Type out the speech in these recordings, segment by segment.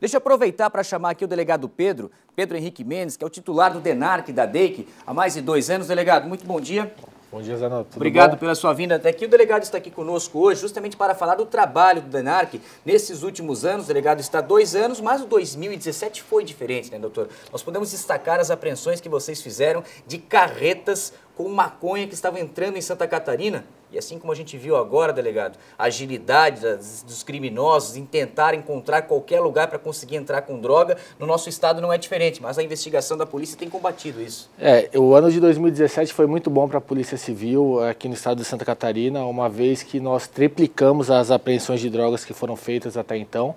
Deixa eu aproveitar para chamar aqui o delegado Pedro, Pedro Henrique Mendes, que é o titular do DENARC da DEIC há mais de dois anos. Delegado, muito bom dia. Bom dia, Zé Tudo Obrigado bom? pela sua vinda até aqui. O delegado está aqui conosco hoje justamente para falar do trabalho do DENARC. Nesses últimos anos, o delegado está dois anos, mas o 2017 foi diferente, né, doutor? Nós podemos destacar as apreensões que vocês fizeram de carretas com maconha que estavam entrando em Santa Catarina e assim como a gente viu agora, delegado, a agilidade dos criminosos em tentar encontrar qualquer lugar para conseguir entrar com droga, no nosso estado não é diferente, mas a investigação da polícia tem combatido isso. É, o ano de 2017 foi muito bom para a Polícia Civil aqui no estado de Santa Catarina, uma vez que nós triplicamos as apreensões de drogas que foram feitas até então,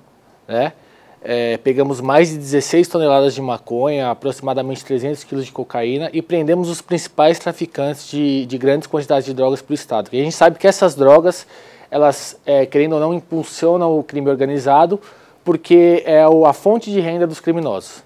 né? É, pegamos mais de 16 toneladas de maconha, aproximadamente 300 quilos de cocaína e prendemos os principais traficantes de, de grandes quantidades de drogas para o Estado. E a gente sabe que essas drogas, elas, é, querendo ou não, impulsionam o crime organizado porque é a fonte de renda dos criminosos.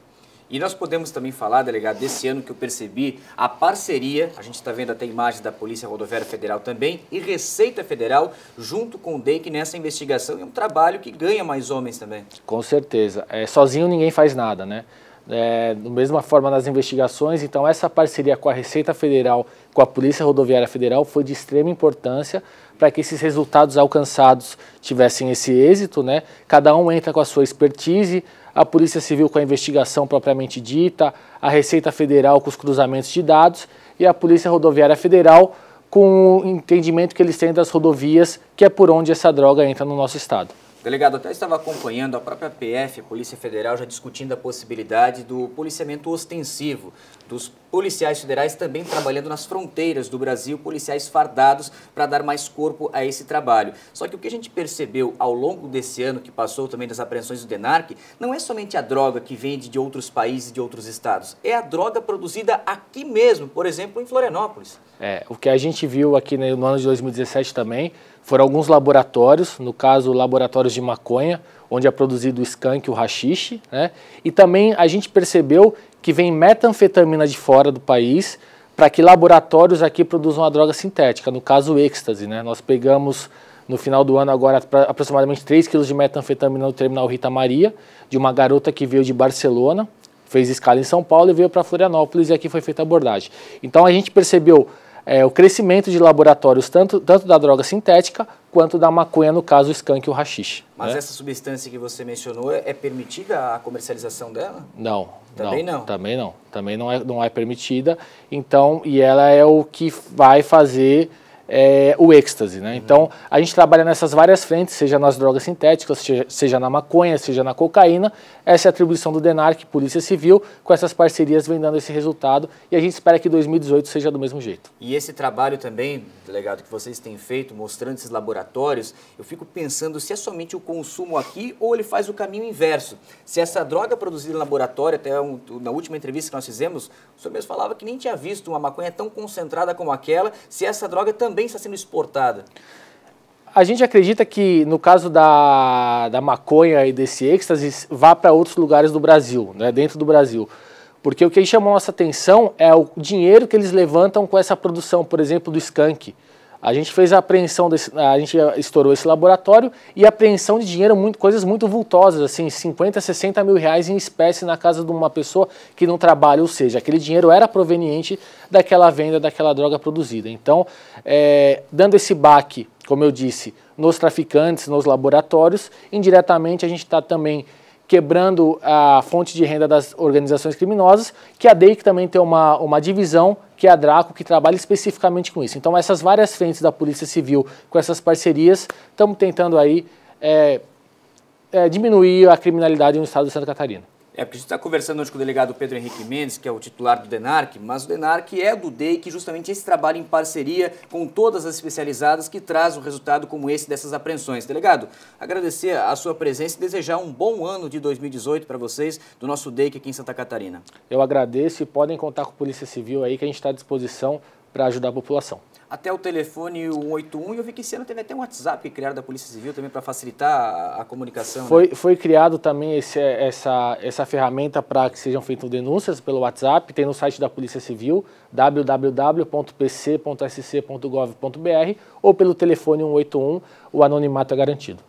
E nós podemos também falar, delegado, desse ano que eu percebi a parceria, a gente está vendo até imagens da Polícia Rodoviária Federal também, e Receita Federal, junto com o DEIC nessa investigação. É um trabalho que ganha mais homens também. Com certeza. É, sozinho ninguém faz nada, né? É, da mesma forma nas investigações, então essa parceria com a Receita Federal, com a Polícia Rodoviária Federal, foi de extrema importância para que esses resultados alcançados tivessem esse êxito, né? Cada um entra com a sua expertise, a Polícia Civil com a investigação propriamente dita, a Receita Federal com os cruzamentos de dados e a Polícia Rodoviária Federal com o entendimento que eles têm das rodovias, que é por onde essa droga entra no nosso estado. Delegado, até estava acompanhando a própria PF, a Polícia Federal, já discutindo a possibilidade do policiamento ostensivo dos policiais federais também trabalhando nas fronteiras do Brasil, policiais fardados para dar mais corpo a esse trabalho. Só que o que a gente percebeu ao longo desse ano que passou também das apreensões do DENARC, não é somente a droga que vende de outros países, e de outros estados, é a droga produzida aqui mesmo, por exemplo, em Florianópolis. É, o que a gente viu aqui no ano de 2017 também foram alguns laboratórios, no caso, laboratórios de maconha, onde é produzido o skunk, o rachixe, né? E também a gente percebeu que vem metanfetamina de fora do país para que laboratórios aqui produzam a droga sintética, no caso o êxtase, né? Nós pegamos no final do ano agora aproximadamente 3 quilos de metanfetamina no terminal Rita Maria, de uma garota que veio de Barcelona, fez escala em São Paulo e veio para Florianópolis e aqui foi feita a abordagem. Então a gente percebeu é, o crescimento de laboratórios, tanto, tanto da droga sintética quanto da maconha, no caso o skunk e o rachixe. Mas né? essa substância que você mencionou, é permitida a comercialização dela? Não. Também não, não. Também não. Também não é, não é permitida. Então, e ela é o que vai fazer é, o êxtase. Né? Uhum. Então, a gente trabalha nessas várias frentes, seja nas drogas sintéticas, seja, seja, na maconha, seja na cocaína. Essa é a atribuição do DENARC, Polícia Civil, com essas parcerias vem dando esse resultado e a gente espera que 2018 seja do mesmo jeito. E esse trabalho também, delegado, que vocês têm feito, mostrando esses laboratórios, eu fico pensando se é somente o consumo aqui ou ele faz o caminho inverso. Se essa droga produzida em laboratório, até um, na última entrevista que nós fizemos, o senhor mesmo falava que nem tinha visto uma maconha tão concentrada como aquela, se essa droga também também está sendo exportada? A gente acredita que, no caso da, da maconha e desse êxtase, vá para outros lugares do Brasil, né, dentro do Brasil. Porque o que chamou nossa atenção é o dinheiro que eles levantam com essa produção, por exemplo, do skunk. A gente fez a apreensão, desse, a gente estourou esse laboratório e apreensão de dinheiro, muito, coisas muito vultosas, assim, 50, 60 mil reais em espécie na casa de uma pessoa que não trabalha, ou seja, aquele dinheiro era proveniente daquela venda daquela droga produzida. Então, é, dando esse baque, como eu disse, nos traficantes, nos laboratórios, indiretamente a gente está também quebrando a fonte de renda das organizações criminosas, que a DEIC também tem uma, uma divisão que é a Draco, que trabalha especificamente com isso. Então, essas várias frentes da Polícia Civil, com essas parcerias, estamos tentando aí é, é, diminuir a criminalidade no estado de Santa Catarina. É, porque a gente está conversando hoje com o delegado Pedro Henrique Mendes, que é o titular do DENARC, mas o DENARC é do Deic, justamente esse trabalho em parceria com todas as especializadas que traz um resultado como esse dessas apreensões. Delegado, agradecer a sua presença e desejar um bom ano de 2018 para vocês do nosso Deic aqui em Santa Catarina. Eu agradeço e podem contar com a Polícia Civil aí, que a gente está à disposição para ajudar a população até o telefone 181 e eu vi que esse ano teve até um WhatsApp que criaram da Polícia Civil também para facilitar a, a, comunicação. Né? Foi, né? foi criado também esse, essa, essa ferramenta para que sejam feitas denúncias pelo WhatsApp, tem no site da Polícia Civil, www.pc.sc.gov.br ou pelo telefone 181, o anonimato é garantido.